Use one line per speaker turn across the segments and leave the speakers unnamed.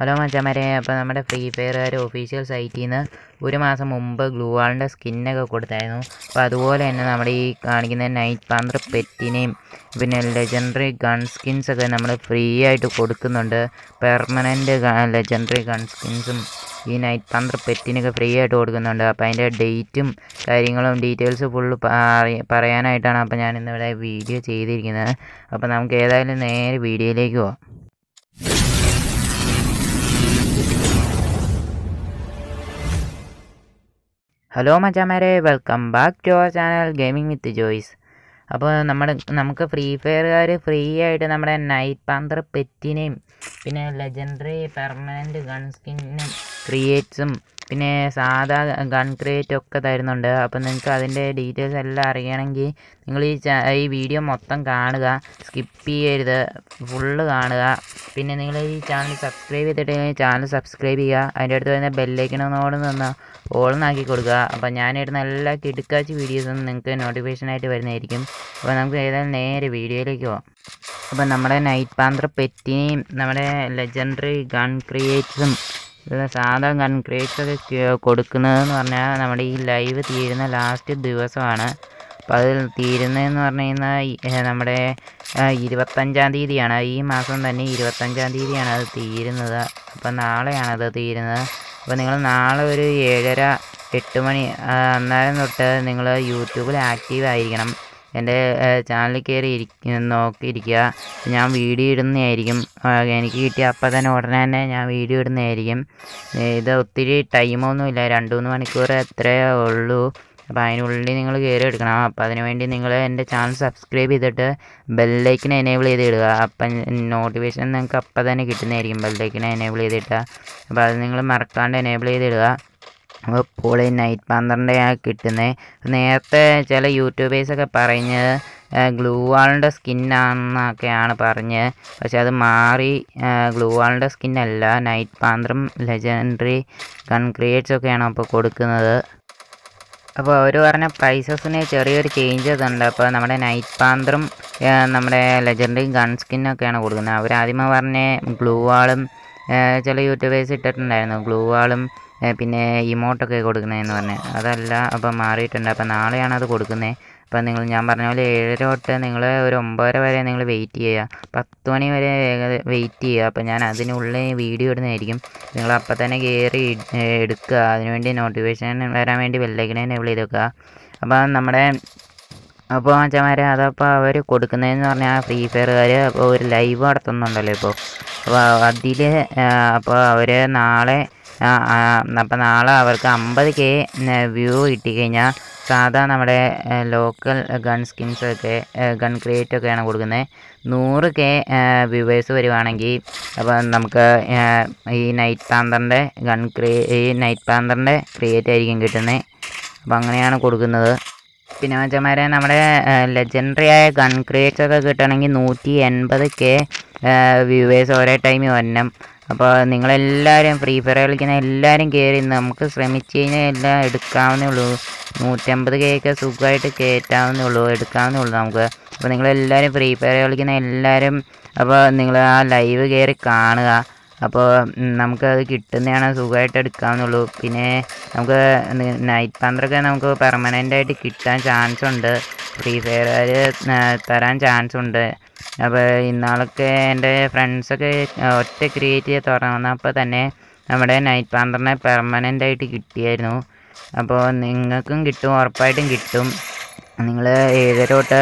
hello മച്ചന്മാരെ അപ്പോൾ നമ്മുടെ ഫ്രീ ഫയറുകാർ ഒഫീഷ്യൽ സൈറ്റിൽ നിന്ന് ഒരു മാസം മുമ്പ് ഗ്ലൂവാളിൻ്റെ സ്കിന്നൊക്കെ കൊടുത്തായിരുന്നു അപ്പോൾ അതുപോലെ തന്നെ നമ്മുടെ ഈ കാണിക്കുന്ന നൈറ്റ് പാന്തർ പെറ്റിനെയും പിന്നെ ലെജൻഡറി ഗൺ സ്കിൻസ് ഒക്കെ നമ്മൾ ഫ്രീ ആയിട്ട് കൊടുക്കുന്നുണ്ട് പെർമനൻറ്റ് ലെജൻഡറി ഗൺ സ്കിൻസും ഈ നൈറ്റ് പാന്തർ പെറ്റിനൊക്കെ ഫ്രീ ആയിട്ട് കൊടുക്കുന്നുണ്ട് അപ്പോൾ അതിൻ്റെ ഡേറ്റും കാര്യങ്ങളും ഡീറ്റെയിൽസ് ഫുള്ള് പറയാനായിട്ടാണ് അപ്പോൾ ഞാനിന്നിവിടെ വീഡിയോ ചെയ്തിരിക്കുന്നത് അപ്പോൾ നമുക്ക് ഏതായാലും നേരെ വീഡിയോയിലേക്ക് പോവാം ഹലോ മച്ചാമാരെ welcome back to our channel gaming with Joys അപ്പോൾ നമ്മുടെ നമുക്ക് ഫ്രീ ഫയർകാർ ഫ്രീ ആയിട്ട് നമ്മുടെ നൈറ്റ് പാന്തർ പെറ്റിനെയും പിന്നെ ലെജൻഡറി പെർമനൻറ്റ് ഗൺ ക്രിയേറ്റ്സും പിന്നെ സാധാ ഗൺ ക്രിയേറ്റ് ഒക്കെ തരുന്നുണ്ട് അപ്പോൾ നിങ്ങൾക്ക് അതിൻ്റെ ഡീറ്റെയിൽസ് എല്ലാം അറിയണമെങ്കിൽ നിങ്ങൾ ഈ ഈ വീഡിയോ മൊത്തം കാണുക സ്കിപ്പ് ചെയ്യരുത് ഫുള്ള് കാണുക പിന്നെ നിങ്ങൾ ഈ ചാനൽ സബ്സ്ക്രൈബ് ചെയ്തിട്ടുണ്ടെങ്കിൽ ചാനൽ സബ്സ്ക്രൈബ് ചെയ്യുക അതിൻ്റെ അടുത്ത് വരുന്ന ബെല്ലൈക്കണോട് നിന്ന് ഓൾന്നാക്കി കൊടുക്കുക അപ്പോൾ ഞാനിടുന്ന എല്ലാ കിടുക്കാച്ച് വീഡിയോസും നിങ്ങൾക്ക് നോട്ടിഫിക്കേഷനായിട്ട് വരുന്നതായിരിക്കും അപ്പോൾ നമുക്ക് ഏതായാലും നേരെ വീഡിയോയിലേക്ക് പോകാം അപ്പോൾ നമ്മുടെ നൈറ്റ് പാന്തർ പെറ്റിനെയും നമ്മുടെ ലെജൻഡറി ഗൺ ക്രിയേറ്റ്സും സാധാ കൺക്രീറ്റ്സ് കൊടുക്കുന്നതെന്ന് പറഞ്ഞാൽ നമ്മുടെ ഈ ലൈവ് തീരുന്ന ലാസ്റ്റ് ദിവസമാണ് അപ്പോൾ അതിൽ തീരുന്നതെന്ന് പറഞ്ഞു കഴിഞ്ഞാൽ നമ്മുടെ ഇരുപത്തഞ്ചാം തീയതിയാണ് ഈ മാസം തന്നെ ഇരുപത്തഞ്ചാം തീയതിയാണ് അത് തീരുന്നത് അപ്പോൾ നാളെയാണ് അത് തീരുന്നത് അപ്പോൾ നിങ്ങൾ നാളെ ഒരു ഏഴര എട്ട് മണി അന്നേരം തൊട്ട് നിങ്ങൾ യൂട്യൂബിൽ ആക്റ്റീവ് ആയിരിക്കണം എൻ്റെ ചാനൽ കയറി ഇരിക്ക നോക്കിയിരിക്കുക ഞാൻ വീഡിയോ ഇടുന്നതായിരിക്കും എനിക്ക് കിട്ടിയ അപ്പം തന്നെ ഉടനെ തന്നെ ഞാൻ വീഡിയോ ഇടുന്നതായിരിക്കും ഇത് ഒത്തിരി ടൈമൊന്നുമില്ല രണ്ട് മൂന്ന് മണിക്കൂർ എത്രയേ ഉള്ളൂ അപ്പോൾ അതിനുള്ളിൽ നിങ്ങൾ കയറി എടുക്കണം അപ്പോൾ അതിനുവേണ്ടി നിങ്ങൾ എൻ്റെ ചാനൽ സബ്സ്ക്രൈബ് ചെയ്തിട്ട് ബെല്ലൈക്കിനെ എനേബിൾ ചെയ്ത് ഇടുക അപ്പം നോട്ടിഫിക്കേഷൻ നിങ്ങൾക്ക് അപ്പം തന്നെ കിട്ടുന്നതായിരിക്കും ബെല്ലൈക്കിനെ എനേബിൾ ചെയ്തിട്ട് അപ്പോൾ അത് നിങ്ങൾ മറക്കാണ്ട് എനേബിൾ ചെയ്തിടുക അപ്പോൾ ഈ നൈറ്റ് പന്ത്രണ്ടാണ് കിട്ടുന്നത് നേരത്തെ ചില യൂട്യൂബേഴ്സൊക്കെ പറഞ്ഞത് ഗ്ലൂ വാളിൻ്റെ സ്കിന്നാണെന്നൊക്കെയാണ് പറഞ്ഞത് പക്ഷെ അത് മാറി ഗ്ലൂ വാളിൻ്റെ സ്കിന്നല്ല നൈറ്റ് പാന്ത്രം ലെജൻഡറി ക്രിയേറ്റ്സ് ഒക്കെയാണ് അപ്പോൾ കൊടുക്കുന്നത് അപ്പോൾ അവർ പറഞ്ഞ പ്രൈസസിന് ചെറിയൊരു ചേഞ്ചസ് ഉണ്ട് അപ്പോൾ നമ്മുടെ നൈറ്റ് പാന്തറും നമ്മുടെ ലെജൻഡറി ഗൺ സ്കിന്നൊക്കെയാണ് കൊടുക്കുന്നത് അവർ ആദ്യമേ പറഞ്ഞ ഗ്ലൂ വാളും ചില യൂട്യൂബേഴ്സ് ഇട്ടിട്ടുണ്ടായിരുന്നു ഗ്ലൂ വാളും പിന്നെ ഇമോട്ടൊക്കെ കൊടുക്കുന്നതെന്ന് പറഞ്ഞ് അതല്ല അപ്പം മാറിയിട്ടുണ്ട് അപ്പം നാളെയാണ് അത് കൊടുക്കുന്നത് അപ്പം നിങ്ങൾ ഞാൻ പറഞ്ഞ പോലെ ഏഴര തൊട്ട് നിങ്ങൾ ഒരു ഒമ്പതര വരെ നിങ്ങൾ വെയിറ്റ് ചെയ്യുക പത്ത് മണി വരെ വെയിറ്റ് ചെയ്യുക അപ്പം ഞാൻ അതിനുള്ളിൽ വീഡിയോ ഇടുന്നതായിരിക്കും നിങ്ങൾ അപ്പം തന്നെ കയറി എടുക്കുക അതിനുവേണ്ടി നോട്ടിഫിക്കേഷൻ വരാൻ വേണ്ടി ബെല്ലൈക്കണേ എബിൾ ചെയ്ത് വെക്കുക അപ്പം നമ്മുടെ അപ്പോൾ മച്ചന്മാരെ അതപ്പോൾ അവർ കൊടുക്കുന്നതെന്ന് പറഞ്ഞാൽ ഫ്രീ ഫയർകാർ അപ്പോൾ ഒരു ലൈവ് നടത്തുന്നുണ്ടല്ലോ ഇപ്പോൾ അപ്പോൾ അതിൽ അപ്പോൾ അവർ നാളെ അപ്പോൾ നാളെ അവർക്ക് അമ്പത് കെ വ്യൂ കിട്ടിക്കഴിഞ്ഞാൽ സാധാ നമ്മുടെ ലോക്കൽ ഗൺ സ്കിൻസ് ഒക്കെ ഗൺ ക്രിയേറ്റ് ഒക്കെയാണ് കൊടുക്കുന്നത് നൂറ് കെ വ്യൂവേഴ്സ് വരുവാണെങ്കിൽ അപ്പോൾ നമുക്ക് ഈ നൈറ്റ് പാന്തറിൻ്റെ ഗൺ ക്രിയേ ഈ നൈറ്റ് പാന്തറിൻ്റെ ക്രിയേറ്റ് ആയിരിക്കും കിട്ടുന്നത് അപ്പോൾ അങ്ങനെയാണ് കൊടുക്കുന്നത് പിന്നെ നമ്മുടെ ലെജൻഡറി ആയ ഗൺ ക്രിയേറ്റ്സ് ഒക്കെ കിട്ടണമെങ്കിൽ നൂറ്റി എൺപത് കെ വ്യൂവേഴ്സ് ഒരേ ടൈമിൽ വരണം അപ്പോൾ നിങ്ങളെല്ലാവരും ഫ്രീ ഫയർ കളിക്കുന്ന എല്ലാവരും കയറി നമുക്ക് ശ്രമിച്ചു കഴിഞ്ഞാൽ എല്ലാം എടുക്കാവുന്നേ ഉള്ളൂ നൂറ്റമ്പത് കേക്ക് സുഖമായിട്ട് കയറ്റാവുന്നേ ഉള്ളൂ എടുക്കാവുന്നേ ഉള്ളൂ നമുക്ക് അപ്പോൾ നിങ്ങളെല്ലാവരും ഫ്രീ ഫയർ കളിക്കുന്ന എല്ലാവരും അപ്പോൾ നിങ്ങൾ ആ ലൈവ് കയറി കാണുക അപ്പോൾ നമുക്കത് കിട്ടുന്നതാണ് സുഖമായിട്ട് എടുക്കാമെന്നുള്ളൂ പിന്നെ നമുക്ക് നൈറ്റ് പന്ത്രൊക്കെ നമുക്ക് പെർമനൻ്റായിട്ട് കിട്ടാൻ ചാൻസ് ഉണ്ട് ഫ്രീ ഫയർ തരാൻ ചാൻസ് ഉണ്ട് അപ്പോൾ ഇന്നാളൊക്കെ എൻ്റെ ഫ്രണ്ട്സൊക്കെ ഒറ്റ ക്രിയേറ്റ് ചെയ്ത് തുടങ്ങുന്നപ്പോൾ തന്നെ നമ്മുടെ നൈറ്റ് പാന്തറിനെ പെർമനൻ്റ് ആയിട്ട് കിട്ടിയായിരുന്നു അപ്പോൾ നിങ്ങൾക്കും കിട്ടും ഉറപ്പായിട്ടും കിട്ടും നിങ്ങൾ ഏഴര തൊട്ട്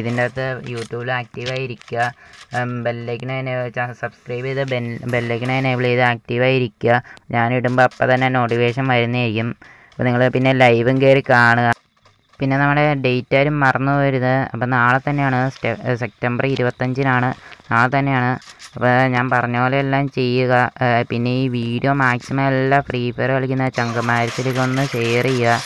ഇതിൻ്റെ അകത്ത് യൂട്യൂബിൽ ആക്റ്റീവായിരിക്കുക ഇരിക്കുക സബ്സ്ക്രൈബ് ചെയ്ത് ബെൽ ബെല്ലൈക്കൺ എനേബിൾ ചെയ്ത് ആക്റ്റീവായിരിക്കുക ഞാനിടുമ്പോൾ അപ്പം തന്നെ നോട്ടിഫിക്കേഷൻ വരുന്നതായിരിക്കും അപ്പോൾ നിങ്ങൾ പിന്നെ ലൈവും കയറി കാണുക പിന്നെ നമ്മുടെ ഡേറ്റ് ആരും മറന്നു പോരുത് അപ്പോൾ നാളെ തന്നെയാണ് സെപ്റ്റംബർ ഇരുപത്തഞ്ചിനാണ് നാളെ തന്നെയാണ് അപ്പോൾ ഞാൻ പറഞ്ഞ പോലെ എല്ലാം ചെയ്യുക പിന്നെ ഈ വീഡിയോ മാക്സിമം എല്ലാം ഫ്രീ ഫയർ കളിക്കുന്ന ചങ്കമാരത്തിലേക്ക് ഒന്ന് ഷെയർ ചെയ്യുക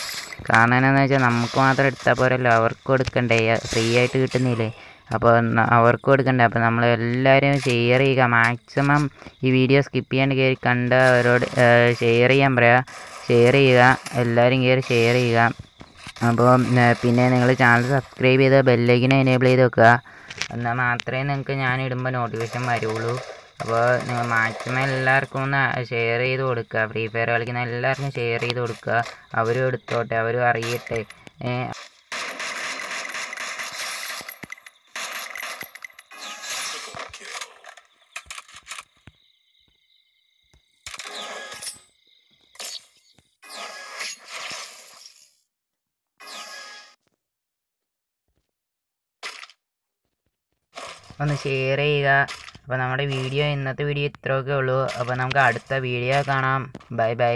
കാരണം എന്നാന്ന് വെച്ചാൽ നമുക്ക് മാത്രം എടുത്താൽ പോരല്ലോ അവർക്ക് കൊടുക്കണ്ടേ ഫ്രീ ആയിട്ട് കിട്ടുന്നില്ലേ അപ്പോൾ അവർക്ക് കൊടുക്കണ്ടേ അപ്പോൾ നമ്മൾ എല്ലാവരും ഷെയർ ചെയ്യുക മാക്സിമം ഈ വീഡിയോ സ്കിപ്പ് ചെയ്യാണ്ട് കയറി കണ്ട് അവരോട് ഷെയർ ചെയ്യാൻ പറയുക ഷെയർ ചെയ്യുക എല്ലാവരും കയറി ഷെയർ ചെയ്യുക അപ്പോൾ പിന്നെ നിങ്ങൾ ചാനൽ സബ്സ്ക്രൈബ് ചെയ്ത് ബെല്ലൈക്കിനെ എനേബിൾ ചെയ്ത് വെക്കുക എന്നാൽ മാത്രമേ നിങ്ങൾക്ക് ഞാൻ ഇടുമ്പോൾ നോട്ടിഫിക്കേഷൻ വരുള്ളൂ അപ്പോൾ നിങ്ങൾ മാക്സിമം എല്ലാവർക്കും ഒന്ന് ഷെയർ ചെയ്ത് കൊടുക്കുക ഫ്രീ ഫയർ കളിക്കുന്ന എല്ലാവർക്കും ഷെയർ ചെയ്ത് കൊടുക്കുക അവരും എടുത്തോട്ടെ അവരും അറിയട്ടെ ഒന്ന് ഷെയർ ചെയ്യുക അപ്പോൾ നമ്മുടെ വീഡിയോ ഇന്നത്തെ വീഡിയോ ഇത്രയൊക്കെ ഉള്ളൂ അപ്പോൾ നമുക്ക് അടുത്ത വീഡിയോ കാണാം ബൈ ബൈ